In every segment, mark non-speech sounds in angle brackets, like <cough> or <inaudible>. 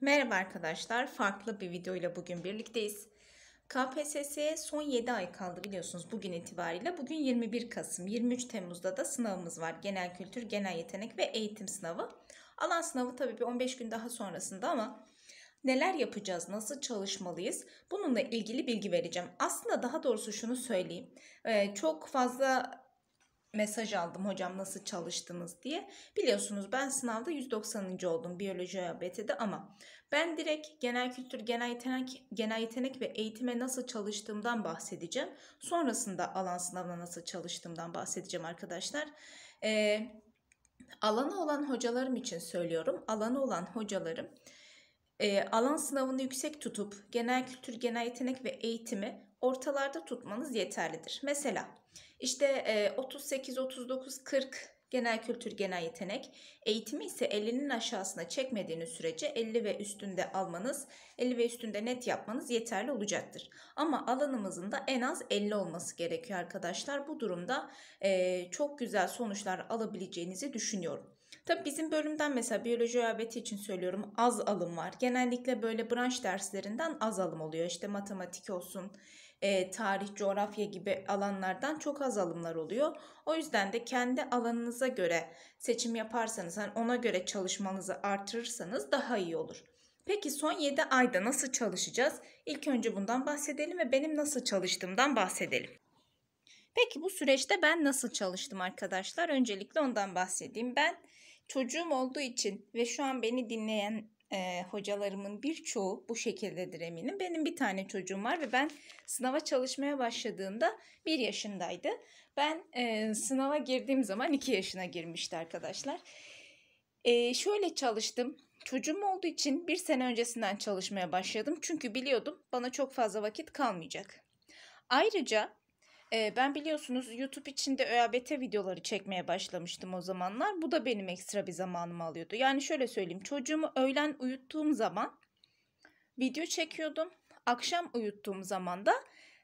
Merhaba arkadaşlar. Farklı bir video ile bugün birlikteyiz. KPSS son 7 ay kaldı biliyorsunuz bugün itibariyle. Bugün 21 Kasım, 23 Temmuz'da da sınavımız var. Genel kültür, genel yetenek ve eğitim sınavı. Alan sınavı tabii bir 15 gün daha sonrasında ama neler yapacağız, nasıl çalışmalıyız bununla ilgili bilgi vereceğim. Aslında daha doğrusu şunu söyleyeyim. Ee, çok fazla mesaj aldım hocam nasıl çalıştınız diye. Biliyorsunuz ben sınavda 190. oldum biyoloji ABT'de ama ben direkt genel kültür, genel yetenek, genel yetenek ve eğitime nasıl çalıştığımdan bahsedeceğim. Sonrasında alan sınavına nasıl çalıştığımdan bahsedeceğim arkadaşlar. Ee, alanı olan hocalarım için söylüyorum. Alanı olan hocalarım e, alan sınavını yüksek tutup genel kültür, genel yetenek ve eğitimi ortalarda tutmanız yeterlidir. Mesela işte 38, 39, 40 genel kültür genel yetenek. Eğitimi ise 50'nin aşağısına çekmediğiniz sürece 50 ve üstünde almanız, 50 ve üstünde net yapmanız yeterli olacaktır. Ama alanımızın da en az 50 olması gerekiyor arkadaşlar. Bu durumda çok güzel sonuçlar alabileceğinizi düşünüyorum. Tabi bizim bölümden mesela biyoloji öğreti için söylüyorum az alım var. Genellikle böyle branş derslerinden az alım oluyor. İşte matematik olsun, e, tarih, coğrafya gibi alanlardan çok az alımlar oluyor. O yüzden de kendi alanınıza göre seçim yaparsanız, yani ona göre çalışmanızı artırırsanız daha iyi olur. Peki son 7 ayda nasıl çalışacağız? İlk önce bundan bahsedelim ve benim nasıl çalıştığımdan bahsedelim. Peki bu süreçte ben nasıl çalıştım arkadaşlar? Öncelikle ondan bahsedeyim. Ben çocuğum olduğu için ve şu an beni dinleyen e, hocalarımın birçoğu bu şekildedir eminim. Benim bir tane çocuğum var ve ben sınava çalışmaya başladığımda bir yaşındaydı. Ben e, sınava girdiğim zaman iki yaşına girmişti arkadaşlar. E, şöyle çalıştım. Çocuğum olduğu için bir sene öncesinden çalışmaya başladım. Çünkü biliyordum bana çok fazla vakit kalmayacak. Ayrıca ee, ben biliyorsunuz YouTube içinde ÖABT videoları çekmeye başlamıştım o zamanlar. Bu da benim ekstra bir zamanımı alıyordu. Yani şöyle söyleyeyim çocuğumu öğlen uyuttuğum zaman video çekiyordum. Akşam uyuttuğum zaman da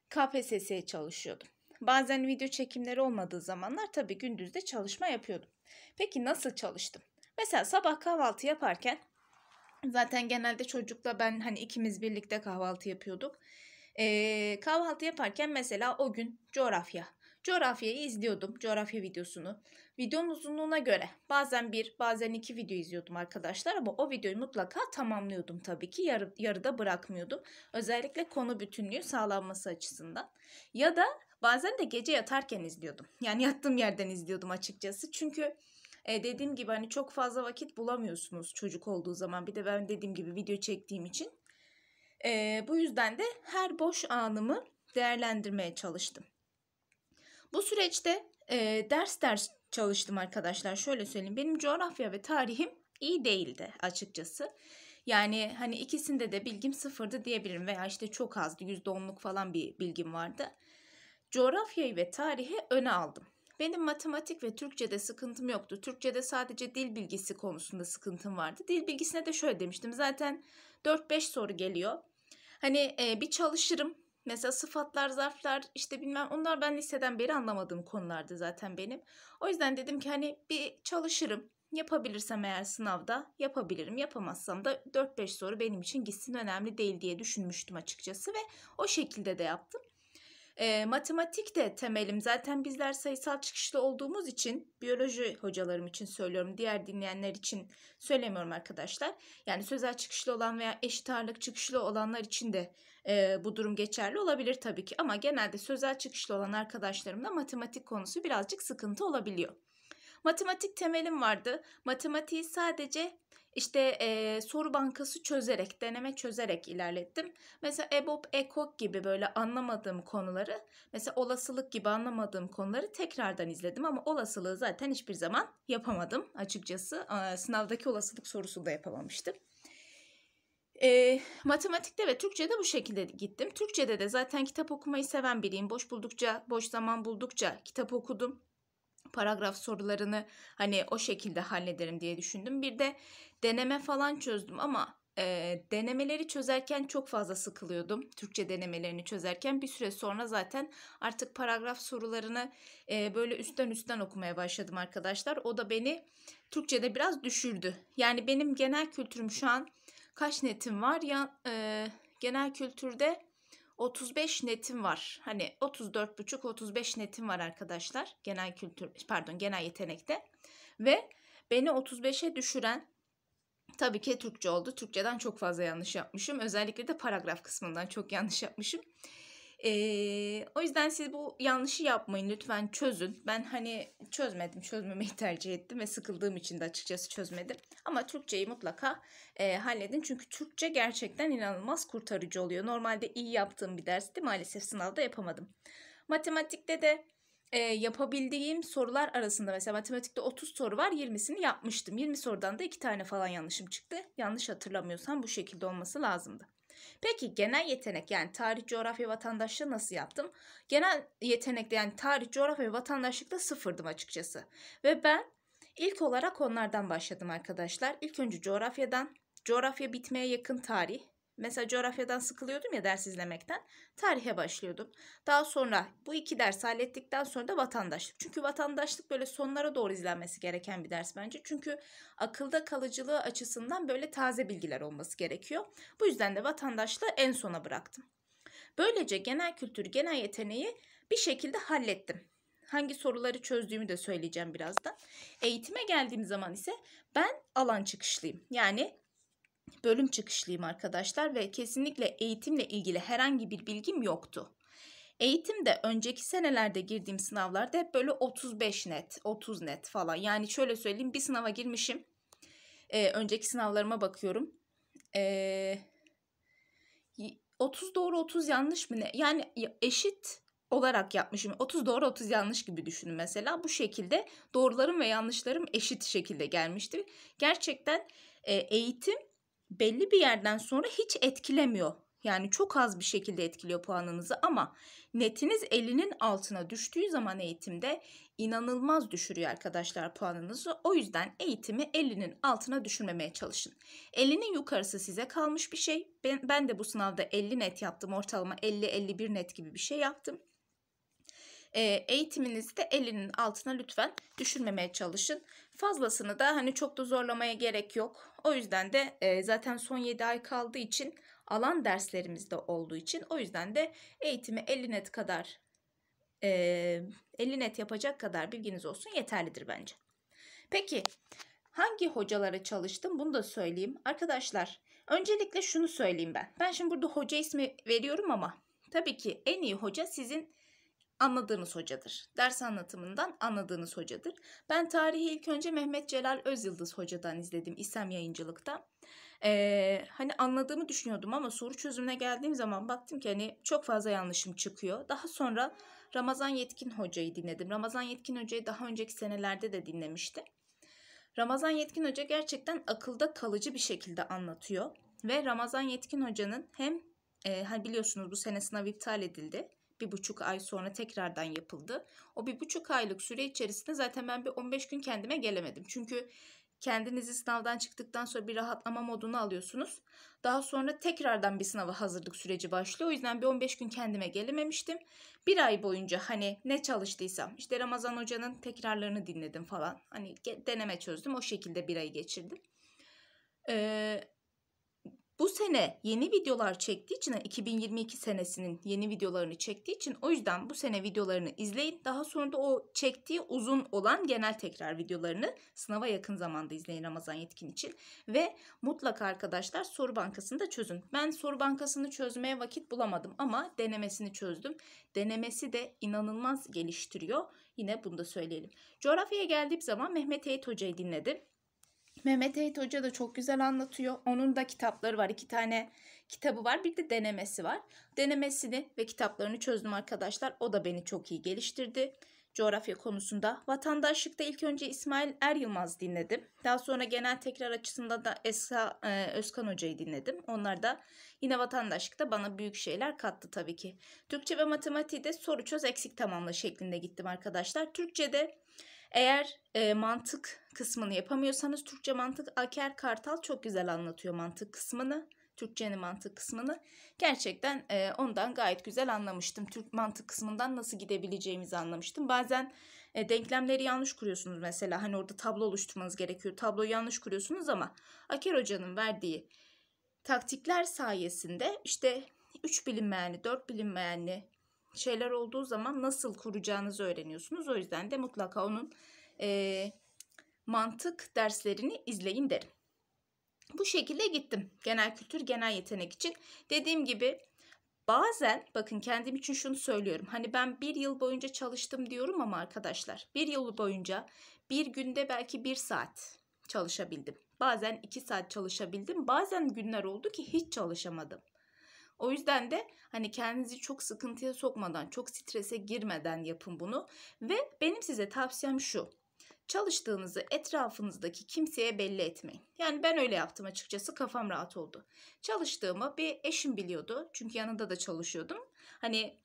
KPSS'ye çalışıyordum. Bazen video çekimleri olmadığı zamanlar tabii gündüzde çalışma yapıyordum. Peki nasıl çalıştım? Mesela sabah kahvaltı yaparken zaten genelde çocukla ben hani ikimiz birlikte kahvaltı yapıyorduk. E, kahvaltı yaparken mesela o gün coğrafya. Coğrafyayı izliyordum, coğrafya videosunu. Videonun uzunluğuna göre bazen bir, bazen iki video izliyordum arkadaşlar ama o videoyu mutlaka tamamlıyordum tabii ki. Yarı, yarıda bırakmıyordum. Özellikle konu bütünlüğü sağlanması açısından. Ya da bazen de gece yatarken izliyordum. Yani yattığım yerden izliyordum açıkçası. Çünkü e, dediğim gibi hani çok fazla vakit bulamıyorsunuz çocuk olduğu zaman. Bir de ben dediğim gibi video çektiğim için e, bu yüzden de her boş anımı değerlendirmeye çalıştım. Bu süreçte e, ders ders çalıştım arkadaşlar. Şöyle söyleyeyim benim coğrafya ve tarihim iyi değildi açıkçası. Yani hani ikisinde de bilgim sıfırdı diyebilirim veya işte çok azdı %10'luk falan bir bilgim vardı. Coğrafyayı ve tarihi öne aldım. Benim matematik ve Türkçe'de sıkıntım yoktu. Türkçe'de sadece dil bilgisi konusunda sıkıntım vardı. Dil bilgisine de şöyle demiştim. Zaten 4-5 soru geliyor. Hani e, bir çalışırım. Mesela sıfatlar, zarflar işte bilmem onlar ben liseden beri anlamadığım konulardı zaten benim. O yüzden dedim ki hani bir çalışırım. Yapabilirsem eğer sınavda yapabilirim. Yapamazsam da 4-5 soru benim için gitsin önemli değil diye düşünmüştüm açıkçası ve o şekilde de yaptım. E, matematik de temelim. Zaten bizler sayısal çıkışlı olduğumuz için biyoloji hocalarım için söylüyorum. Diğer dinleyenler için söylemiyorum arkadaşlar. Yani sözel çıkışlı olan veya eşit ağırlık çıkışlı olanlar için de e, bu durum geçerli olabilir tabii ki. Ama genelde sözel çıkışlı olan arkadaşlarımda matematik konusu birazcık sıkıntı olabiliyor. Matematik temelim vardı. Matematiği sadece işte e, soru bankası çözerek, deneme çözerek ilerlettim. Mesela EBOB, EKOK gibi böyle anlamadığım konuları, mesela olasılık gibi anlamadığım konuları tekrardan izledim ama olasılığı zaten hiçbir zaman yapamadım açıkçası. sınavdaki olasılık sorusunu da yapamamıştım. E, matematikte ve Türkçe'de bu şekilde gittim. Türkçe'de de zaten kitap okumayı seven biriyim. Boş buldukça, boş zaman buldukça kitap okudum paragraf sorularını hani o şekilde hallederim diye düşündüm. Bir de deneme falan çözdüm ama e, denemeleri çözerken çok fazla sıkılıyordum. Türkçe denemelerini çözerken bir süre sonra zaten artık paragraf sorularını e, böyle üstten üstten okumaya başladım arkadaşlar. O da beni Türkçe'de biraz düşürdü. Yani benim genel kültürüm şu an kaç netim var ya e, genel kültürde 35 netim var. Hani 34,5 35 netim var arkadaşlar. Genel kültür pardon genel yetenekte. Ve beni 35'e düşüren tabii ki Türkçe oldu. Türkçeden çok fazla yanlış yapmışım. Özellikle de paragraf kısmından çok yanlış yapmışım. Ee, o yüzden siz bu yanlışı yapmayın lütfen çözün. Ben hani çözmedim, çözmemeyi <laughs> tercih ettim ve sıkıldığım için de açıkçası çözmedim. Ama Türkçeyi mutlaka e, halledin çünkü Türkçe gerçekten inanılmaz kurtarıcı oluyor. Normalde iyi yaptığım bir dersti maalesef sınavda yapamadım. Matematikte de e, yapabildiğim sorular arasında mesela matematikte 30 soru var 20'sini yapmıştım. 20 sorudan da 2 tane falan yanlışım çıktı. Yanlış hatırlamıyorsam bu şekilde olması lazımdı. Peki genel yetenek yani tarih, coğrafya, vatandaşlığı nasıl yaptım? Genel yetenekte yani tarih, coğrafya ve vatandaşlıkta sıfırdım açıkçası. Ve ben ilk olarak onlardan başladım arkadaşlar. İlk önce coğrafyadan, coğrafya bitmeye yakın tarih, Mesela coğrafyadan sıkılıyordum ya ders izlemekten. Tarihe başlıyordum. Daha sonra bu iki ders hallettikten sonra da vatandaşlık. Çünkü vatandaşlık böyle sonlara doğru izlenmesi gereken bir ders bence. Çünkü akılda kalıcılığı açısından böyle taze bilgiler olması gerekiyor. Bu yüzden de vatandaşlığı en sona bıraktım. Böylece genel kültür, genel yeteneği bir şekilde hallettim. Hangi soruları çözdüğümü de söyleyeceğim birazdan. Eğitime geldiğim zaman ise ben alan çıkışlıyım. Yani bölüm çıkışlıyım arkadaşlar ve kesinlikle eğitimle ilgili herhangi bir bilgim yoktu. Eğitimde önceki senelerde girdiğim sınavlarda hep böyle 35 net, 30 net falan. Yani şöyle söyleyeyim bir sınava girmişim. Ee, önceki sınavlarıma bakıyorum. Ee, 30 doğru 30 yanlış mı ne? Yani eşit olarak yapmışım. 30 doğru 30 yanlış gibi düşünün mesela. Bu şekilde doğrularım ve yanlışlarım eşit şekilde gelmişti. Gerçekten e, eğitim belli bir yerden sonra hiç etkilemiyor. Yani çok az bir şekilde etkiliyor puanınızı ama netiniz elinin altına düştüğü zaman eğitimde inanılmaz düşürüyor arkadaşlar puanınızı. O yüzden eğitimi elinin altına düşürmemeye çalışın. Elinin yukarısı size kalmış bir şey. Ben, ben de bu sınavda 50 net yaptım. Ortalama 50-51 net gibi bir şey yaptım e, eğitiminizi de elinin altına lütfen düşürmemeye çalışın. Fazlasını da hani çok da zorlamaya gerek yok. O yüzden de e, zaten son 7 ay kaldığı için alan derslerimizde olduğu için o yüzden de eğitimi 50 net kadar e, 50 net yapacak kadar bilginiz olsun yeterlidir bence. Peki hangi hocalara çalıştım bunu da söyleyeyim. Arkadaşlar öncelikle şunu söyleyeyim ben. Ben şimdi burada hoca ismi veriyorum ama tabii ki en iyi hoca sizin anladığınız hocadır. Ders anlatımından anladığınız hocadır. Ben tarihi ilk önce Mehmet Celal Özyıldız hocadan izledim İSEM yayıncılıkta. Ee, hani anladığımı düşünüyordum ama soru çözümüne geldiğim zaman baktım ki hani çok fazla yanlışım çıkıyor. Daha sonra Ramazan Yetkin hocayı dinledim. Ramazan Yetkin hocayı daha önceki senelerde de dinlemiştim. Ramazan Yetkin Hoca gerçekten akılda kalıcı bir şekilde anlatıyor ve Ramazan Yetkin Hocanın hem e, hani biliyorsunuz bu sene sınav iptal edildi bir buçuk ay sonra tekrardan yapıldı. O bir buçuk aylık süre içerisinde zaten ben bir 15 gün kendime gelemedim. Çünkü kendinizi sınavdan çıktıktan sonra bir rahatlama modunu alıyorsunuz. Daha sonra tekrardan bir sınava hazırlık süreci başlıyor. O yüzden bir 15 gün kendime gelememiştim. Bir ay boyunca hani ne çalıştıysam işte Ramazan Hoca'nın tekrarlarını dinledim falan. Hani deneme çözdüm o şekilde bir ay geçirdim. Ee, bu sene yeni videolar çektiği için 2022 senesinin yeni videolarını çektiği için o yüzden bu sene videolarını izleyin. Daha sonra da o çektiği uzun olan genel tekrar videolarını sınava yakın zamanda izleyin Ramazan Yetkin için. Ve mutlaka arkadaşlar soru bankasını da çözün. Ben soru bankasını çözmeye vakit bulamadım ama denemesini çözdüm. Denemesi de inanılmaz geliştiriyor. Yine bunu da söyleyelim. Coğrafyaya geldiğim zaman Mehmet Eyit Hoca'yı dinledim. Mehmet Eyt Hoca da çok güzel anlatıyor. Onun da kitapları var. iki tane kitabı var. Bir de denemesi var. Denemesini ve kitaplarını çözdüm arkadaşlar. O da beni çok iyi geliştirdi. Coğrafya konusunda. Vatandaşlıkta ilk önce İsmail Er Yılmaz dinledim. Daha sonra genel tekrar açısından da Esra e, Özkan Hoca'yı dinledim. Onlar da yine vatandaşlıkta bana büyük şeyler kattı tabii ki. Türkçe ve matematiği soru çöz eksik tamamla şeklinde gittim arkadaşlar. Türkçe'de eğer e, mantık kısmını yapamıyorsanız Türkçe mantık Aker Kartal çok güzel anlatıyor mantık kısmını. Türkçenin mantık kısmını gerçekten e, ondan gayet güzel anlamıştım. Türk mantık kısmından nasıl gidebileceğimizi anlamıştım. Bazen e, denklemleri yanlış kuruyorsunuz mesela. Hani orada tablo oluşturmanız gerekiyor. Tabloyu yanlış kuruyorsunuz ama Aker Hoca'nın verdiği taktikler sayesinde işte 3 bilinmeyenli, 4 bilinmeyenli şeyler olduğu zaman nasıl kuracağınızı öğreniyorsunuz. O yüzden de mutlaka onun e, mantık derslerini izleyin derim. Bu şekilde gittim. Genel kültür, genel yetenek için. Dediğim gibi bazen bakın kendim için şunu söylüyorum. Hani ben bir yıl boyunca çalıştım diyorum ama arkadaşlar bir yıl boyunca bir günde belki bir saat çalışabildim. Bazen iki saat çalışabildim. Bazen günler oldu ki hiç çalışamadım. O yüzden de hani kendinizi çok sıkıntıya sokmadan, çok strese girmeden yapın bunu. Ve benim size tavsiyem şu. Çalıştığınızı etrafınızdaki kimseye belli etmeyin. Yani ben öyle yaptım açıkçası kafam rahat oldu. Çalıştığımı bir eşim biliyordu. Çünkü yanında da çalışıyordum. Hani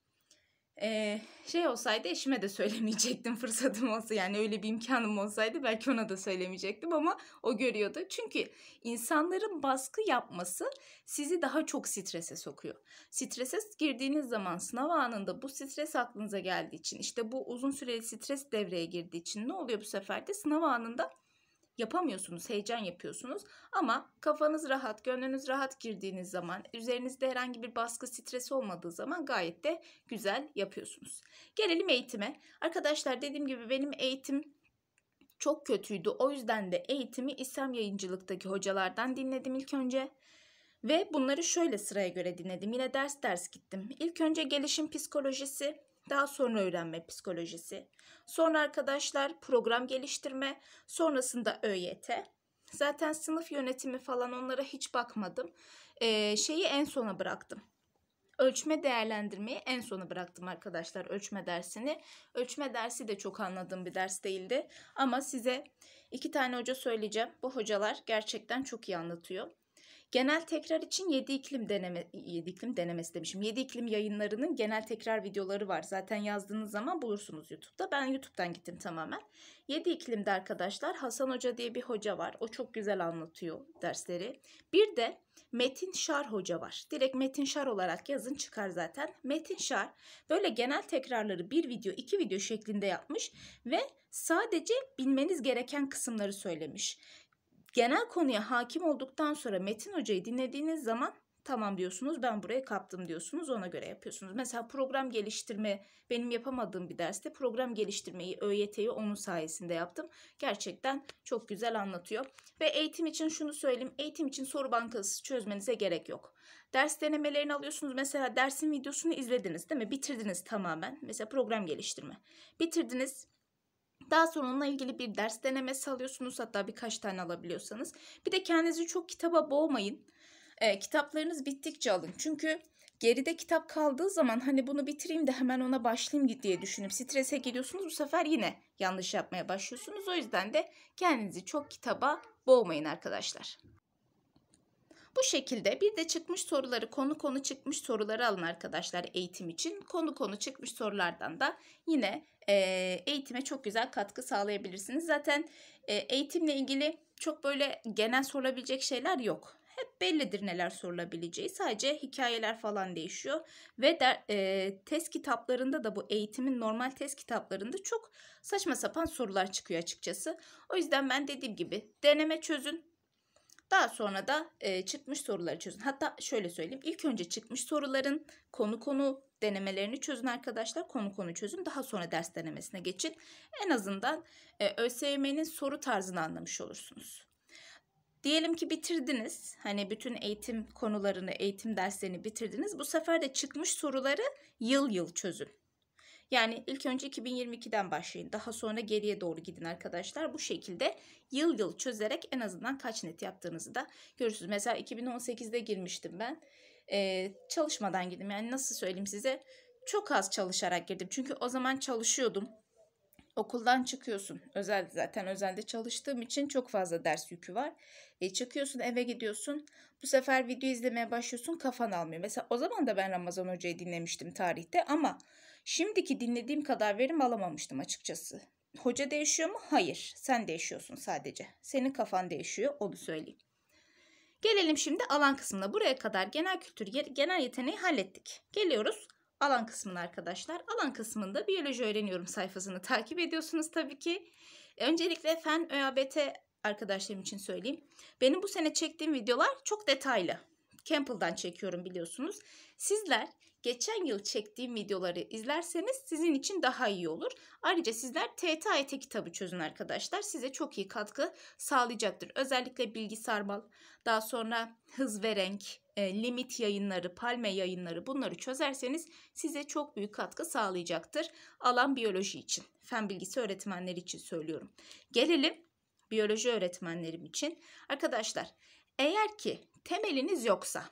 ee, şey olsaydı eşime de <laughs> söylemeyecektim fırsatım olsa yani öyle bir imkanım olsaydı belki ona da söylemeyecektim ama o görüyordu. Çünkü insanların baskı yapması sizi daha çok strese sokuyor. Strese girdiğiniz zaman sınav anında bu stres aklınıza geldiği için işte bu uzun süreli stres devreye girdiği için ne oluyor bu sefer de sınav anında yapamıyorsunuz, heyecan yapıyorsunuz. Ama kafanız rahat, gönlünüz rahat girdiğiniz zaman, üzerinizde herhangi bir baskı, stres olmadığı zaman gayet de güzel yapıyorsunuz. Gelelim eğitime. Arkadaşlar dediğim gibi benim eğitim çok kötüydü. O yüzden de eğitimi İslam yayıncılıktaki hocalardan dinledim ilk önce. Ve bunları şöyle sıraya göre dinledim. Yine ders ders gittim. İlk önce gelişim psikolojisi, daha sonra öğrenme psikolojisi, sonra arkadaşlar program geliştirme, sonrasında ÖYT. Zaten sınıf yönetimi falan onlara hiç bakmadım. Ee, şeyi en sona bıraktım. Ölçme değerlendirmeyi en sona bıraktım arkadaşlar ölçme dersini. Ölçme dersi de çok anladığım bir ders değildi. Ama size iki tane hoca söyleyeceğim. Bu hocalar gerçekten çok iyi anlatıyor. Genel tekrar için 7 iklim deneme 7 iklim denemesi demişim. 7 iklim yayınlarının genel tekrar videoları var. Zaten yazdığınız zaman bulursunuz YouTube'da. Ben YouTube'dan gittim tamamen. 7 iklimde arkadaşlar Hasan Hoca diye bir hoca var. O çok güzel anlatıyor dersleri. Bir de Metin Şar hoca var. Direkt Metin Şar olarak yazın çıkar zaten. Metin Şar böyle genel tekrarları bir video iki video şeklinde yapmış ve sadece bilmeniz gereken kısımları söylemiş genel konuya hakim olduktan sonra Metin Hoca'yı dinlediğiniz zaman tamam diyorsunuz ben buraya kaptım diyorsunuz ona göre yapıyorsunuz. Mesela program geliştirme benim yapamadığım bir derste program geliştirmeyi ÖYT'yi onun sayesinde yaptım. Gerçekten çok güzel anlatıyor. Ve eğitim için şunu söyleyeyim eğitim için soru bankası çözmenize gerek yok. Ders denemelerini alıyorsunuz mesela dersin videosunu izlediniz değil mi bitirdiniz tamamen mesela program geliştirme bitirdiniz daha sonra onunla ilgili bir ders denemesi alıyorsunuz. Hatta birkaç tane alabiliyorsanız. Bir de kendinizi çok kitaba boğmayın. E, kitaplarınız bittikçe alın. Çünkü geride kitap kaldığı zaman hani bunu bitireyim de hemen ona başlayayım diye düşünüp strese giriyorsunuz. Bu sefer yine yanlış yapmaya başlıyorsunuz. O yüzden de kendinizi çok kitaba boğmayın arkadaşlar. Bu şekilde bir de çıkmış soruları konu konu çıkmış soruları alın arkadaşlar eğitim için. Konu konu çıkmış sorulardan da yine e, eğitime çok güzel katkı sağlayabilirsiniz. Zaten e, eğitimle ilgili çok böyle genel sorulabilecek şeyler yok. Hep bellidir neler sorulabileceği. Sadece hikayeler falan değişiyor. Ve der, e, test kitaplarında da bu eğitimin normal test kitaplarında çok saçma sapan sorular çıkıyor açıkçası. O yüzden ben dediğim gibi deneme çözün daha sonra da e, çıkmış soruları çözün. Hatta şöyle söyleyeyim. İlk önce çıkmış soruların konu konu denemelerini çözün arkadaşlar. Konu konu çözün. Daha sonra ders denemesine geçin. En azından e, ÖSYM'nin soru tarzını anlamış olursunuz. Diyelim ki bitirdiniz. Hani bütün eğitim konularını, eğitim derslerini bitirdiniz. Bu sefer de çıkmış soruları yıl yıl çözün. Yani ilk önce 2022'den başlayın. Daha sonra geriye doğru gidin arkadaşlar. Bu şekilde yıl yıl çözerek en azından kaç net yaptığınızı da görürsünüz. Mesela 2018'de girmiştim ben. Ee, çalışmadan girdim. Yani nasıl söyleyeyim size? Çok az çalışarak girdim. Çünkü o zaman çalışıyordum. Okuldan çıkıyorsun. Özel zaten özelde çalıştığım için çok fazla ders yükü var. E, çıkıyorsun eve gidiyorsun. Bu sefer video izlemeye başlıyorsun kafan almıyor. Mesela o zaman da ben Ramazan Hoca'yı dinlemiştim tarihte ama şimdiki dinlediğim kadar verim alamamıştım açıkçası. Hoca değişiyor mu? Hayır. Sen değişiyorsun sadece. Senin kafan değişiyor onu söyleyeyim. Gelelim şimdi alan kısmına. Buraya kadar genel kültür, genel yeteneği hallettik. Geliyoruz alan kısmını arkadaşlar. Alan kısmında biyoloji öğreniyorum sayfasını takip ediyorsunuz tabii ki. Öncelikle fen ÖABT arkadaşlarım için söyleyeyim. Benim bu sene çektiğim videolar çok detaylı. Campbell'dan çekiyorum biliyorsunuz. Sizler geçen yıl çektiğim videoları izlerseniz sizin için daha iyi olur. Ayrıca sizler TTIT e kitabı çözün arkadaşlar. Size çok iyi katkı sağlayacaktır. Özellikle bilgi sarmal, daha sonra hız ve renk, e, limit yayınları, palme yayınları bunları çözerseniz size çok büyük katkı sağlayacaktır. Alan biyoloji için, fen bilgisi öğretmenleri için söylüyorum. Gelelim biyoloji öğretmenlerim için. Arkadaşlar eğer ki temeliniz yoksa,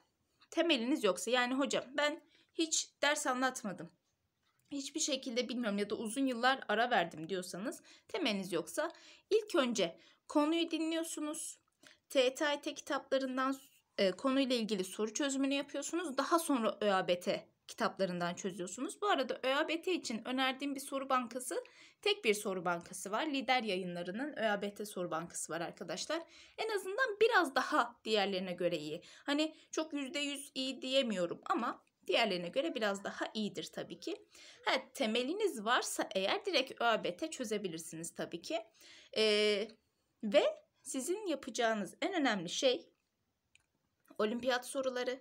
temeliniz yoksa yani hocam ben hiç ders anlatmadım. Hiçbir şekilde bilmiyorum ya da uzun yıllar ara verdim diyorsanız temeliniz yoksa ilk önce konuyu dinliyorsunuz. TTIT kitaplarından e, konuyla ilgili soru çözümünü yapıyorsunuz. Daha sonra ÖABT kitaplarından çözüyorsunuz. Bu arada ÖABT için önerdiğim bir soru bankası tek bir soru bankası var. Lider yayınlarının ÖABT soru bankası var arkadaşlar. En azından biraz daha diğerlerine göre iyi. Hani çok %100 iyi diyemiyorum ama Diğerlerine göre biraz daha iyidir tabii ki. Ha, temeliniz varsa eğer direkt ÖABT çözebilirsiniz tabii ki. Ee, ve sizin yapacağınız en önemli şey olimpiyat soruları,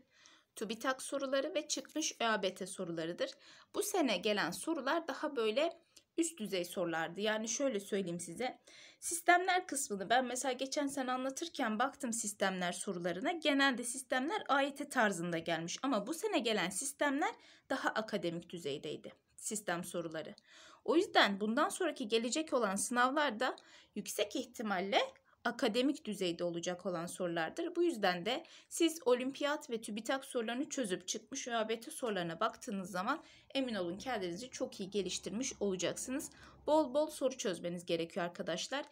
TÜBİTAK soruları ve çıkmış ÖABT sorularıdır. Bu sene gelen sorular daha böyle üst düzey sorulardı. Yani şöyle söyleyeyim size. Sistemler kısmını ben mesela geçen sene anlatırken baktım sistemler sorularına. Genelde sistemler AYT tarzında gelmiş ama bu sene gelen sistemler daha akademik düzeydeydi sistem soruları. O yüzden bundan sonraki gelecek olan sınavlarda yüksek ihtimalle akademik düzeyde olacak olan sorulardır. Bu yüzden de siz olimpiyat ve TÜBİTAK sorularını çözüp çıkmış ÖABT sorularına baktığınız zaman emin olun kendinizi çok iyi geliştirmiş olacaksınız. Bol bol soru çözmeniz gerekiyor arkadaşlar.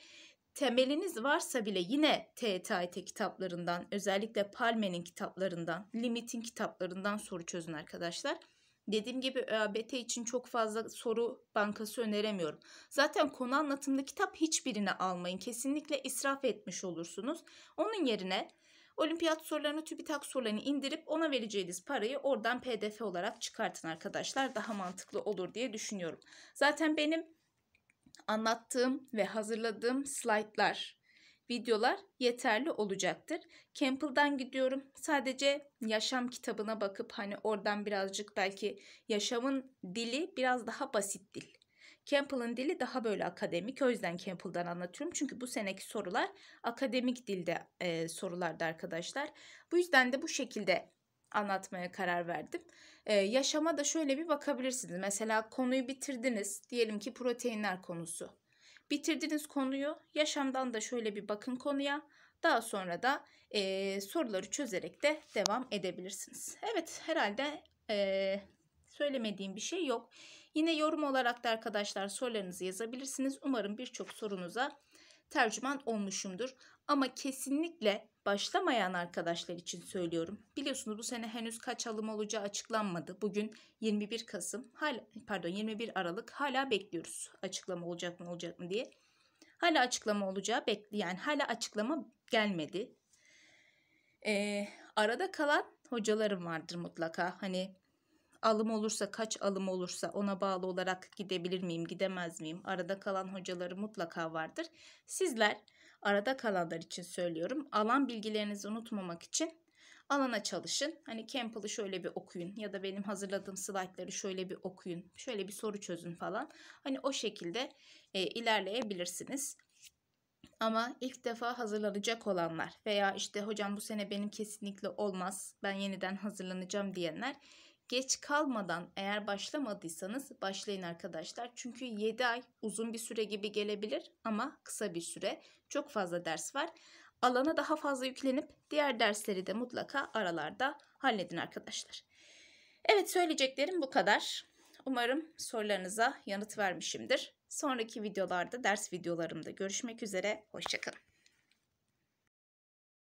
Temeliniz varsa bile yine TET kitaplarından, özellikle Palme'nin kitaplarından, Limit'in kitaplarından soru çözün arkadaşlar. Dediğim gibi ÖABT için çok fazla soru bankası öneremiyorum. Zaten konu anlatımlı kitap hiçbirini almayın. Kesinlikle israf etmiş olursunuz. Onun yerine olimpiyat sorularını, TÜBİTAK sorularını indirip ona vereceğiniz parayı oradan pdf olarak çıkartın arkadaşlar. Daha mantıklı olur diye düşünüyorum. Zaten benim anlattığım ve hazırladığım slaytlar videolar yeterli olacaktır. Campbell'dan gidiyorum. Sadece yaşam kitabına bakıp hani oradan birazcık belki yaşamın dili biraz daha basit dil. Campbell'ın dili daha böyle akademik. O yüzden Campbell'dan anlatıyorum. Çünkü bu seneki sorular akademik dilde e, sorulardı arkadaşlar. Bu yüzden de bu şekilde anlatmaya karar verdim. Ee, yaşama da şöyle bir bakabilirsiniz. Mesela konuyu bitirdiniz. Diyelim ki proteinler konusu. Bitirdiğiniz konuyu yaşamdan da şöyle bir bakın konuya. Daha sonra da e, soruları çözerek de devam edebilirsiniz. Evet herhalde e, söylemediğim bir şey yok. Yine yorum olarak da arkadaşlar sorularınızı yazabilirsiniz. Umarım birçok sorunuza tercüman olmuşumdur. Ama kesinlikle başlamayan arkadaşlar için söylüyorum. Biliyorsunuz bu sene henüz kaç alım olacağı açıklanmadı. Bugün 21 Kasım, hala, pardon 21 Aralık hala bekliyoruz açıklama olacak mı olacak mı diye. Hala açıklama olacağı bekli yani hala açıklama gelmedi. Ee, arada kalan hocalarım vardır mutlaka. Hani alım olursa kaç alım olursa ona bağlı olarak gidebilir miyim gidemez miyim? Arada kalan hocaları mutlaka vardır. Sizler Arada kalanlar için söylüyorum. Alan bilgilerinizi unutmamak için alana çalışın. Hani Campbell'ı şöyle bir okuyun ya da benim hazırladığım slaytları şöyle bir okuyun. Şöyle bir soru çözün falan. Hani o şekilde e, ilerleyebilirsiniz. Ama ilk defa hazırlanacak olanlar veya işte hocam bu sene benim kesinlikle olmaz ben yeniden hazırlanacağım diyenler geç kalmadan eğer başlamadıysanız başlayın arkadaşlar. Çünkü 7 ay uzun bir süre gibi gelebilir ama kısa bir süre. Çok fazla ders var. Alana daha fazla yüklenip diğer dersleri de mutlaka aralarda halledin arkadaşlar. Evet söyleyeceklerim bu kadar. Umarım sorularınıza yanıt vermişimdir. Sonraki videolarda, ders videolarımda görüşmek üzere. Hoşçakalın.